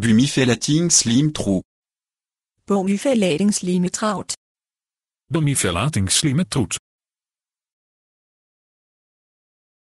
slim slim Bumifelating slim trout.